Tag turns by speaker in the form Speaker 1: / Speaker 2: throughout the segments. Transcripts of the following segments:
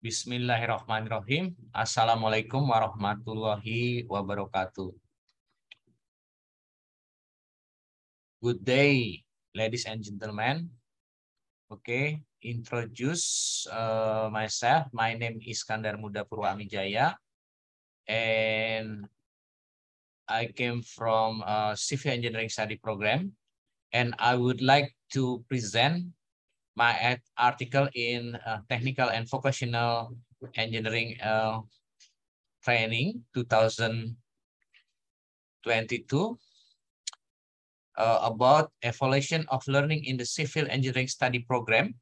Speaker 1: Bismillahirrahmanirrahim. Assalamualaikum warahmatullahi wabarakatuh. Good day, ladies and gentlemen. Okay, introduce uh, myself. My name is Kandar Muda Purwamijaya, and I came from a uh, Civil Engineering Study Program, and I would like to present my article in uh, Technical and Vocational Engineering uh, Training 2022 uh, about evaluation of learning in the Civil Engineering Study Program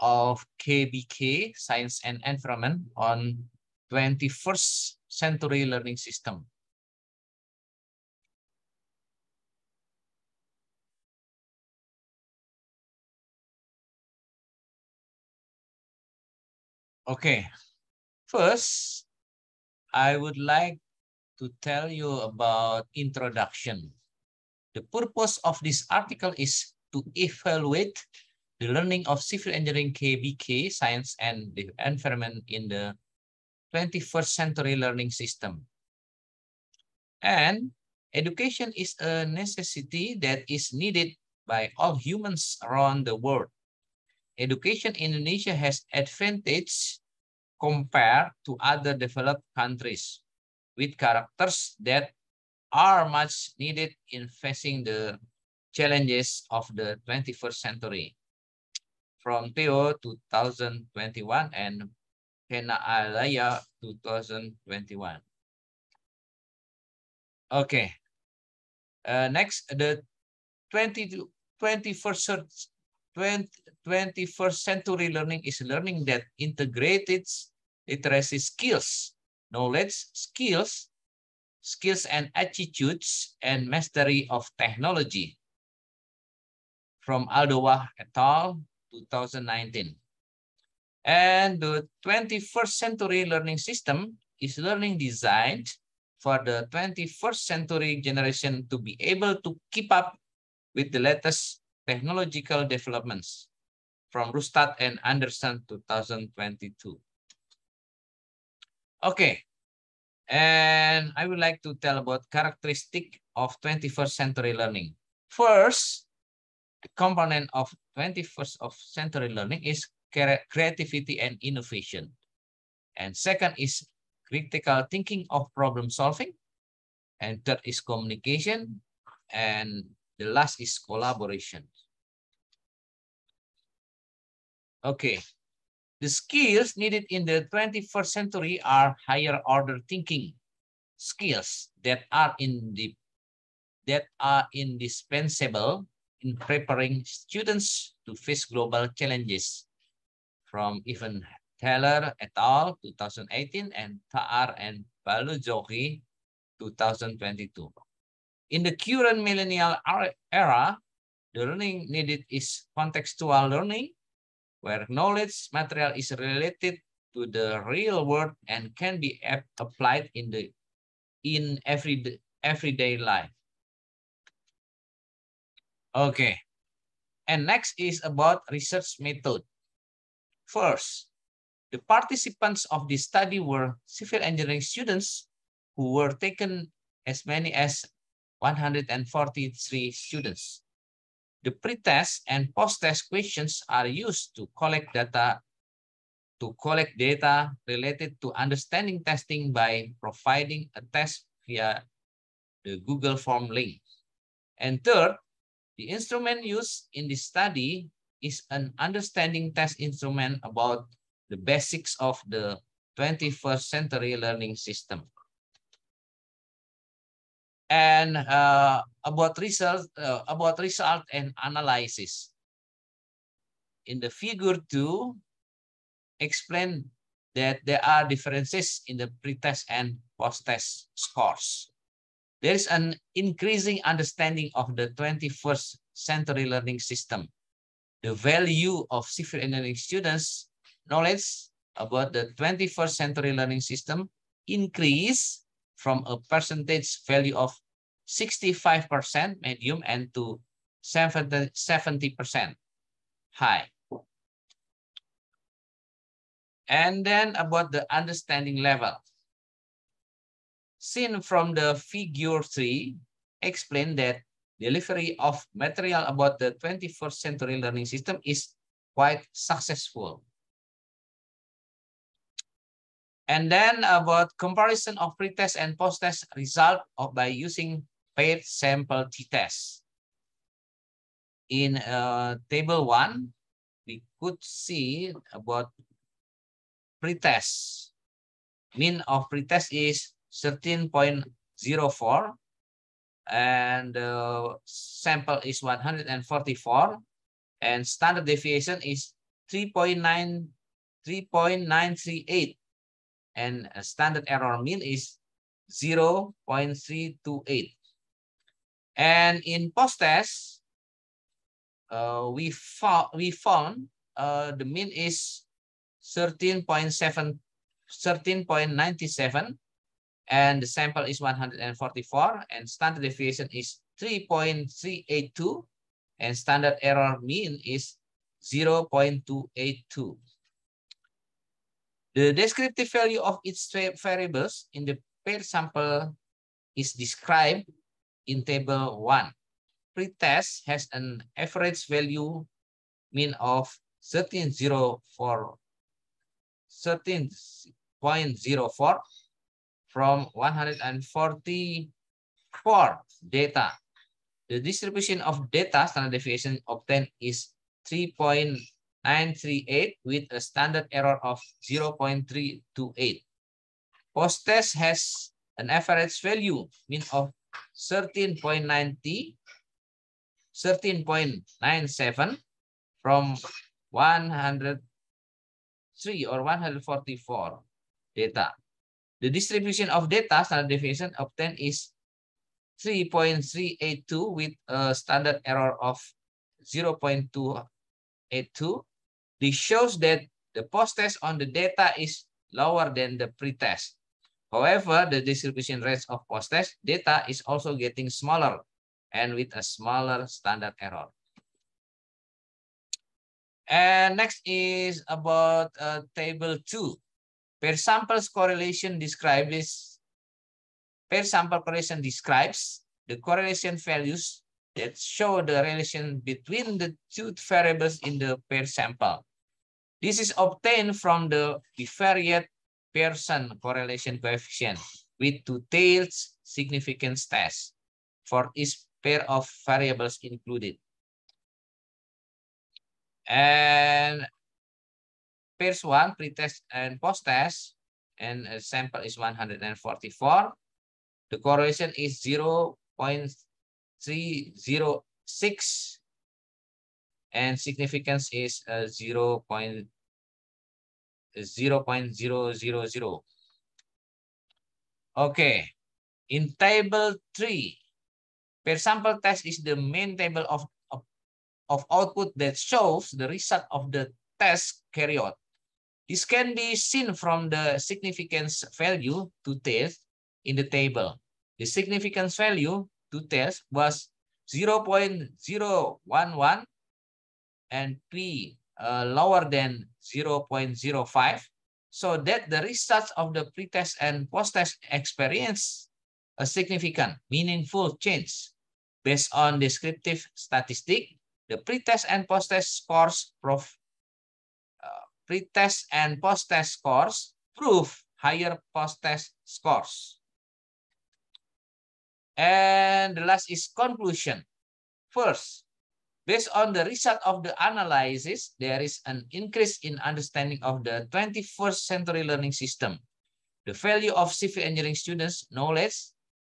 Speaker 1: of KBK Science and Environment on 21st Century Learning System. Okay. First, I would like to tell you about introduction. The purpose of this article is to evaluate the learning of civil engineering KBK, science and the environment in the 21st century learning system. And education is a necessity that is needed by all humans around the world education in Indonesia has advantage compared to other developed countries with characters that are much needed in facing the challenges of the 21st century. From Theo 2021 and Kena Alaya 2021. Okay. Uh, next, the 20 21st 20, 21st century learning is learning that integrated literacy skills, knowledge, skills, skills and attitudes, and mastery of technology. From Aldowa et al. 2019. And the 21st century learning system is learning designed for the 21st century generation to be able to keep up with the latest technological developments from Rustat and Anderson 2022. Okay, and I would like to tell about characteristic of 21st century learning. First, the component of 21st of century learning is creativity and innovation. And second is critical thinking of problem solving. And third is communication. And the last is collaboration. Okay. The skills needed in the 21st century are higher order thinking skills that are in the that are indispensable in preparing students to face global challenges from even Taylor et al. 2018 and Ta'ar and Balujoki 2022. In the current millennial era, the learning needed is contextual learning, where knowledge material is related to the real world and can be applied in the in every everyday life. Okay. And next is about research method. First, the participants of this study were civil engineering students who were taken as many as 143 students. The pre-test and post-test questions are used to collect data to collect data related to understanding testing by providing a test via the Google Form link. And third, the instrument used in this study is an understanding test instrument about the basics of the 21st century learning system and uh, about result uh, about result and analysis. In the figure two, explain that there are differences in the pretest and post-test scores. There is an increasing understanding of the 21st century learning system, the value of civil engineering students' knowledge about the 21st century learning system increase from a percentage value of 65% medium and to 70% high. And then about the understanding level. Seen from the figure 3, explain that delivery of material about the 21st century learning system is quite successful. And then about uh, comparison of pretest and post-test result of by using paired sample t-test. In uh, table one, we could see about pretest. Mean of pretest is 13.04 and uh, sample is 144 and standard deviation is 3.9 3.938 and standard error mean is 0 0.328. And in post-test, uh, we, found, we found uh, the mean is 13.7, 13.97, and the sample is 144, and standard deviation is 3.382, and standard error mean is 0 0.282. The descriptive value of its variables in the paired sample is described in table 1. Pretest has an average value mean of 13.04 from 144 data. The distribution of data standard deviation obtained is 3.9 938 with a standard error of 0.328. Post-test has an average value mean of 13.90, 13.97 from 103 or 144 data. The distribution of data standard deviation obtained is 3.382 with a standard error of 0.282 this shows that the post-test on the data is lower than the pre-test. However, the distribution rates of post-test data is also getting smaller and with a smaller standard error. And next is about uh, table two. Pair sample correlation describes this. Pair sample correlation describes the correlation values that show the relation between the two variables in the pair sample. This is obtained from the bivariate Pearson correlation coefficient with two tails significance test for each pair of variables included. And pairs one, pretest and post-test, and sample is 144. The correlation is 0 0.306 and significance is uh, 0, 0 0.000. Okay, in table 3, per sample test is the main table of, of, of output that shows the result of the test carried out. This can be seen from the significance value to test in the table. The significance value to test was 0 0.011 and P uh, lower than 0.05 so that the results of the pretest and post-test experience a significant, meaningful change. Based on descriptive statistic, the pretest and post-test scores prove uh, pretest and post-test scores prove higher post-test scores. And the last is conclusion. First, Based on the result of the analysis, there is an increase in understanding of the 21st century learning system. The value of civil engineering students' knowledge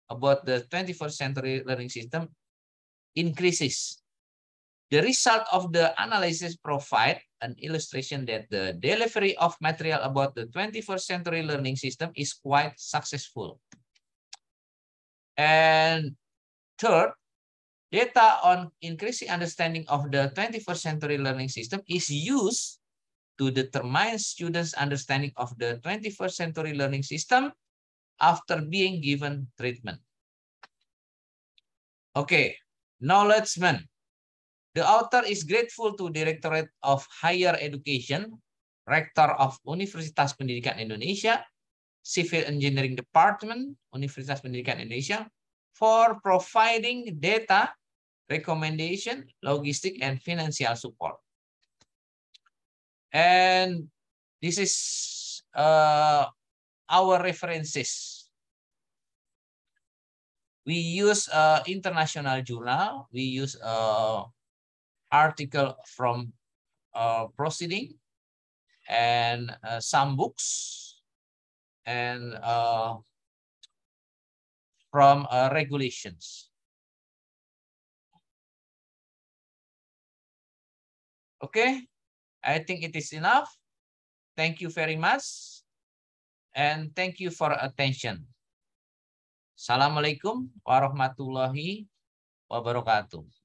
Speaker 1: about the 21st century learning system increases. The result of the analysis provide an illustration that the delivery of material about the 21st century learning system is quite successful. And third, Data on increasing understanding of the 21st century learning system is used to determine students' understanding of the 21st century learning system after being given treatment. Okay, knowledgement. The author is grateful to Directorate of Higher Education, Rector of Universitas Pendidikan Indonesia, Civil Engineering Department, Universitas Pendidikan Indonesia, for providing data, recommendation, logistic, and financial support. And this is uh, our references. We use uh, international journal. We use uh, article from uh, proceeding and uh, some books and uh, from uh, regulations. Okay, I think it is enough. Thank you very much. And thank you for attention. Assalamualaikum warahmatullahi wabarakatuh.